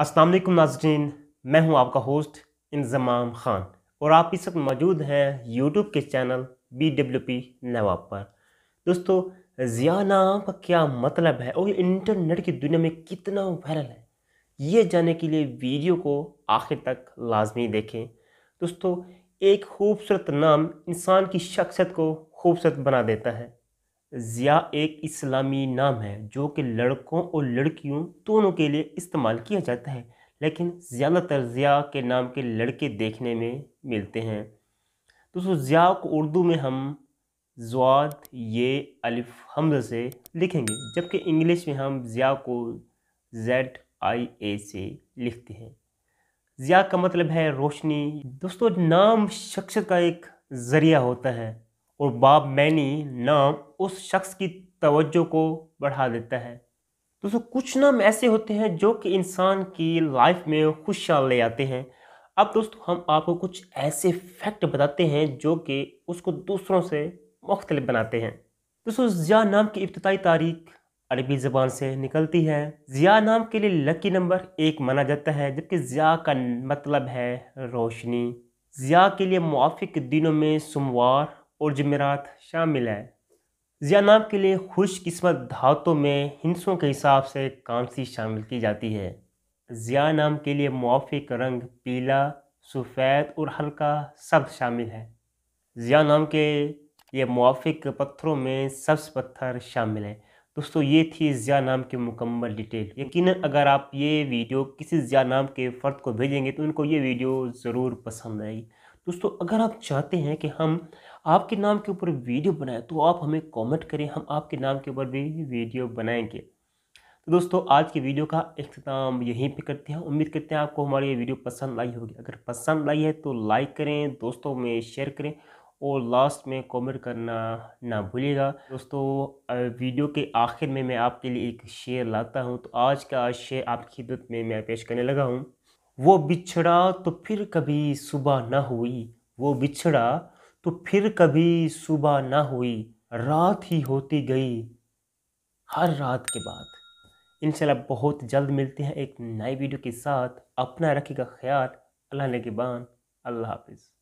असलम नाजरीन मैं हूं आपका होस्ट इंजमाम ख़ान और आप इस वक्त मौजूद हैं यूट्यूब के channel B W P Nawab पर दोस्तों ज़िया नाम का क्या मतलब है और इंटरनेट की दुनिया में कितना वायरल है ये जानने के लिए वीडियो को आखिर तक लाजमी देखें दोस्तों एक खूबसूरत नाम इंसान की शख्सियत को खूबसूरत बना देता है ज़िया एक इस्लामी नाम है जो कि लड़कों और लड़कियों दोनों के लिए इस्तेमाल किया जाता है लेकिन ज़्यादातर ज़िया के नाम के लड़के देखने में मिलते हैं दोस्तों ज़िया को उर्दू में हम जवाद ये अलिफ हमज से लिखेंगे जबकि इंग्लिश में हम ज़िया को जेड आई ए से लिखते हैं ज़िया का मतलब है रोशनी दोस्तों नाम शख्सियत का एक ज़रिया होता है और बाब मैनी नाम उस शख्स की तवज्जो को बढ़ा देता है दोस्तों कुछ नाम ऐसे होते हैं जो कि इंसान की लाइफ में खुशहाल ले आते हैं अब दोस्तों हम आपको कुछ ऐसे फैक्ट बताते हैं जो कि उसको दूसरों से मुख्तलिफ बनाते हैं दोस्तों ज़िया नाम की इब्तदाई तारीख अरबी ज़बान से निकलती है ज़िया नाम के लिए लकी नंबर एक माना जाता है जबकि ज़िया का मतलब है रोशनी ज़िया के लिए मुआफ़ दिनों में सोमवार और जमेरात शामिल हैं जियानाब के लिए खुशकस्मत धातों में हिंसों के हिसाब से कांसी शामिल की जाती है जिया नाम के लिए मुआफिक रंग पीला सफ़ेद और हल्का सब्ज शामिल है जिया नाम के लिए मुआफिक पत्थरों में सब्ज पत्थर शामिल है दोस्तों ये थी ज़िया नाम की मुकम्मल डिटेल यकीन अगर आप ये वीडियो किसी ज़िया नाम के फ़र्द को भेजेंगे तो उनको ये वीडियो ज़रूर पसंद आएगी दोस्तों अगर आप चाहते हैं कि हम आपके नाम के ऊपर वीडियो बनाएं तो आप हमें कमेंट करें हम आपके नाम के ऊपर भी वीडियो बनाएंगे तो दोस्तों आज की वीडियो का अख्ताम यहीं पे करते हैं उम्मीद करते हैं आपको हमारी ये वीडियो पसंद आई होगी अगर पसंद आई है तो लाइक करें दोस्तों में शेयर करें और लास्ट में कमेंट करना ना भूलिएगा दोस्तों वीडियो के आखिर में मैं आपके लिए एक शेयर लाता हूँ तो आज का शेयर आपकी खिदत में मैं पेश करने लगा हूँ वो बिछड़ा तो फिर कभी सुबह न हुई वो बिछड़ा तो फिर कभी सुबह न हुई रात ही होती गई हर रात के बाद इंशाल्लाह बहुत जल्द मिलते हैं एक नए वीडियो के साथ अपना रखिएगा ख्याल अल्लाह ने के बान अल्लाह हाफिज़